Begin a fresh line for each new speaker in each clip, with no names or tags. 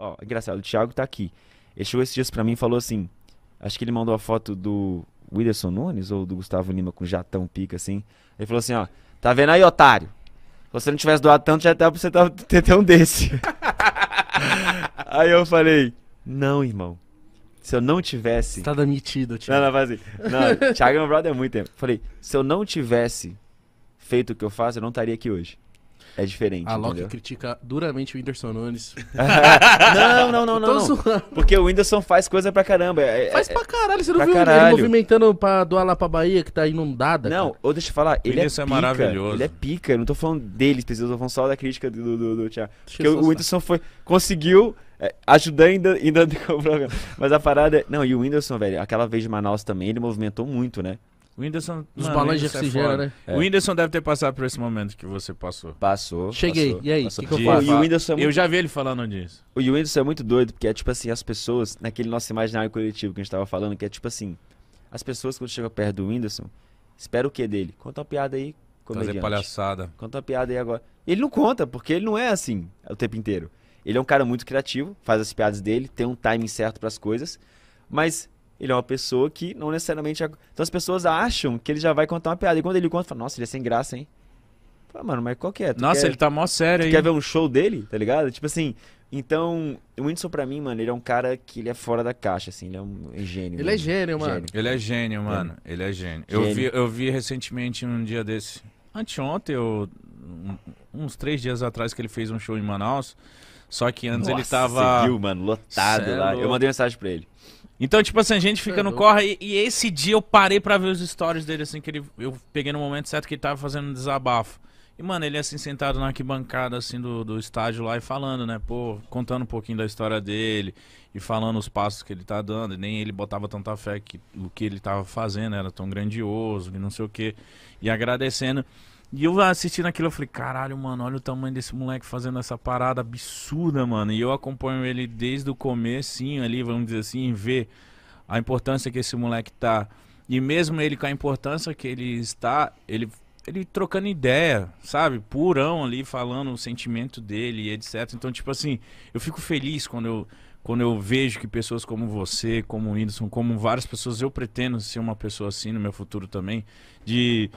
Ó, engraçado, o Thiago tá aqui. Ele chegou esses dias pra mim e falou assim: acho que ele mandou a foto do Whindersson Nunes ou do Gustavo Lima com jatão pica assim. Ele falou assim: ó, tá vendo aí, otário? Se você não tivesse doado tanto, já tava pra você tá, ter um desse. aí eu falei: não, irmão. Se eu não tivesse. Você tá demitido, Thiago. Não, não, faz assim. Não, Thiago é meu brother há muito tempo. Falei: se eu não tivesse feito o que eu faço, eu não estaria aqui hoje. É diferente. A Loki entendeu?
critica duramente o Whindersson Nunes. não, não, não, não. não.
Porque o Whindersson faz coisa pra caramba. É, é faz é, pra caralho, você não viu caralho. ele
movimentando pra doar lá pra Bahia, que tá inundada. Não,
ou deixa eu falar, o ele é Whindersson é, pica, é maravilhoso. Ele é pica, eu não tô falando dele, eu tô falando só da crítica do, do, do Thiago. Porque o, Whindersson foi, conseguiu é, ajudar ainda, ainda Mas a parada. É, não, e o Whindersson, velho, aquela vez de Manaus também, ele movimentou muito, né?
O Whindersson. Os mano, balões de é oxigênio, é né? É. O Whindersson deve ter passado por esse momento que você passou. Passou. Cheguei. Passou, e aí? Passou que que eu, faço? E o Whindersson é muito... eu já vi ele falando disso. O
Whindersson é muito doido, porque é tipo assim, as pessoas, naquele nosso imaginário coletivo que a gente tava falando, que é tipo assim, as pessoas quando chegam perto do Whindersson, esperam o que dele? Conta uma piada aí, comediante. Fazer palhaçada. Conta uma piada aí agora. Ele não conta, porque ele não é assim o tempo inteiro. Ele é um cara muito criativo, faz as piadas dele, tem um timing certo para as coisas, mas ele é uma pessoa que não necessariamente. Então as pessoas acham que ele já vai contar uma piada. E quando ele conta, fala, nossa, ele é sem graça, hein? Fala, mano, mas qual que é? Tu nossa, quer... ele tá mó sério, hein? quer ver um show dele, tá ligado? Tipo assim. Então, o Whindersson pra mim, mano, ele é um cara que ele é fora da caixa, assim, ele é um é gênio. Ele é mano. é gênio, mano. Gênio.
Ele é gênio, mano. É. Ele é gênio. gênio. Eu, vi, eu vi recentemente um dia desse. Anteontem, eu, um, uns três dias atrás, que ele fez um show em Manaus. Só que antes Nossa, ele tava. Seguiu, mano, lotado é lá. eu mandei mensagem pra ele. Então, tipo assim, a gente fica é no uhum. corre. E, e, esse dia eu parei para ver os stories dele, assim, que ele. Eu peguei no momento certo que ele tava fazendo um desabafo. E, mano, ele assim, sentado na arquibancada, assim, do, do estádio lá e falando, né? Pô, contando um pouquinho da história dele e falando os passos que ele tá dando. E nem ele botava tanta fé que o que ele tava fazendo era tão grandioso e não sei o quê. E agradecendo. E eu assistindo aquilo, eu falei, caralho, mano, olha o tamanho desse moleque fazendo essa parada absurda, mano. E eu acompanho ele desde o comecinho ali, vamos dizer assim, ver a importância que esse moleque tá. E mesmo ele com a importância que ele está, ele, ele trocando ideia, sabe? Purão ali, falando o sentimento dele e etc. Então, tipo assim, eu fico feliz quando eu, quando eu vejo que pessoas como você, como o Whindersson, como várias pessoas, eu pretendo ser uma pessoa assim no meu futuro também, de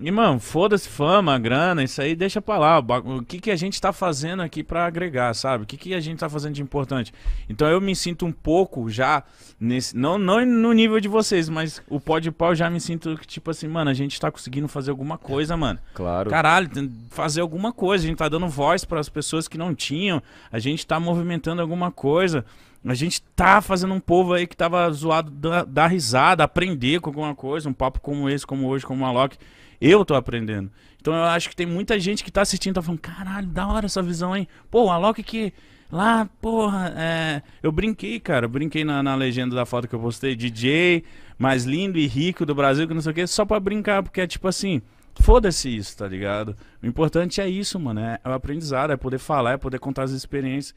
e, mano, foda-se fama, grana, isso aí deixa pra lá. O que, que a gente tá fazendo aqui para agregar, sabe? O que, que a gente tá fazendo de importante? Então eu me sinto um pouco já nesse. Não, não no nível de vocês, mas o pó de pau já me sinto que, tipo assim, mano, a gente tá conseguindo fazer alguma coisa, mano.
Claro. Caralho,
fazer alguma coisa. A gente tá dando voz para as pessoas que não tinham. A gente tá movimentando alguma coisa. A gente tá fazendo um povo aí que tava zoado da, risada, aprender com alguma coisa, um papo como esse, como hoje, como o Alok. Eu tô aprendendo. Então eu acho que tem muita gente que tá assistindo, tá falando, caralho, da hora essa visão, hein? Pô, o Alok que lá, porra, é... eu brinquei, cara, brinquei na, na, legenda da foto que eu postei, DJ mais lindo e rico do Brasil, que não sei o que, só pra brincar, porque é tipo assim, foda-se isso, tá ligado? O importante é isso, mano, é, é o aprendizado, é poder falar, é poder contar as experiências.